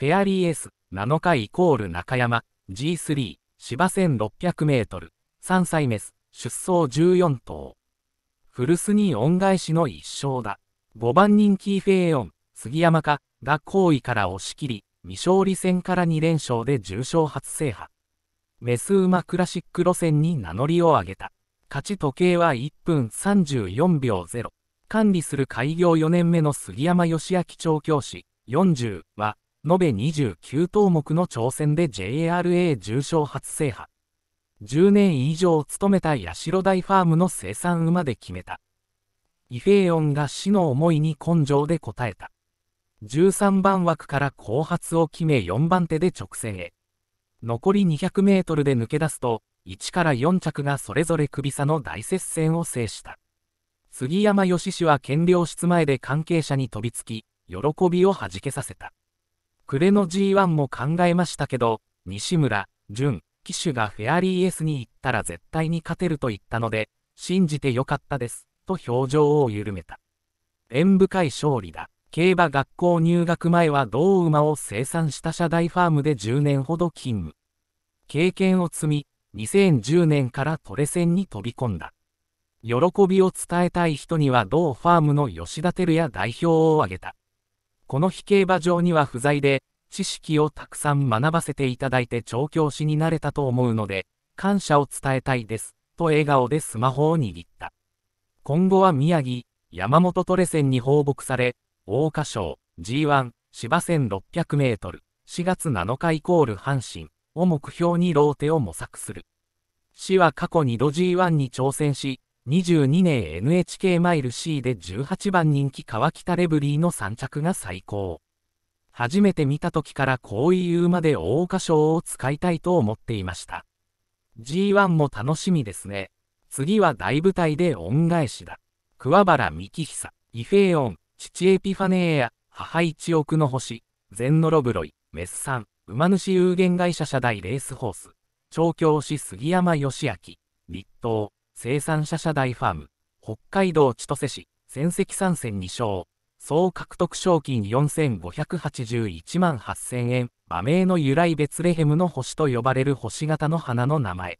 フェアリー S、7日イコール中山、G3、芝 1600m、3歳メス、出走14頭。古巣に恩返しの一勝だ。5番人気フェーオン、杉山か、が好位から押し切り、未勝利戦から2連勝で重賞初制覇。メス馬クラシック路線に名乗りを上げた。勝ち時計は1分34秒0。管理する開業4年目の杉山義明調教師40は、延べ29項目の挑戦で JRA 重賞初制覇。10年以上勤めた八代大ファームの生産馬で決めた。イフェイオンが死の思いに根性で応えた。13番枠から後発を決め4番手で直線へ。残り200メートルで抜け出すと、1から4着がそれぞれ首差の大接戦を制した。杉山義氏は検量室前で関係者に飛びつき、喜びをはじけさせた。暮れの G1 も考えましたけど、西村、淳、騎手がフェアリー S に行ったら絶対に勝てると言ったので、信じてよかったです、と表情を緩めた。縁深い勝利だ。競馬学校入学前は同馬を生産した社大ファームで10年ほど勤務。経験を積み、2010年からトレセンに飛び込んだ。喜びを伝えたい人には同ファームの吉田照也代表を挙げた。この日競馬場には不在で、知識をたくさん学ばせていただいて調教師になれたと思うので、感謝を伝えたいです、と笑顔でスマホを握った。今後は宮城、山本トレセンに放牧され、桜花賞、G1、芝線600メートル、4月7日イコール阪神を目標にローテを模索する。市は過去2度 G1 に挑戦し、22年 NHK マイル C で18番人気川北レブリーの3着が最高。初めて見た時からこういうまで大岡賞を使いたいと思っていました。G1 も楽しみですね。次は大舞台で恩返しだ。桑原幹久、イフェイオン、父エピファネエア、母一億の星、ゼンノロブロイ、メスさん、馬主有限会社社大レースホース、調教師杉山義明、立東。生産者社大ファーム、北海道千歳市、戦績参戦2勝、総獲得賞金4581万8000円、馬名の由来ベツレヘムの星と呼ばれる星型の花の名前。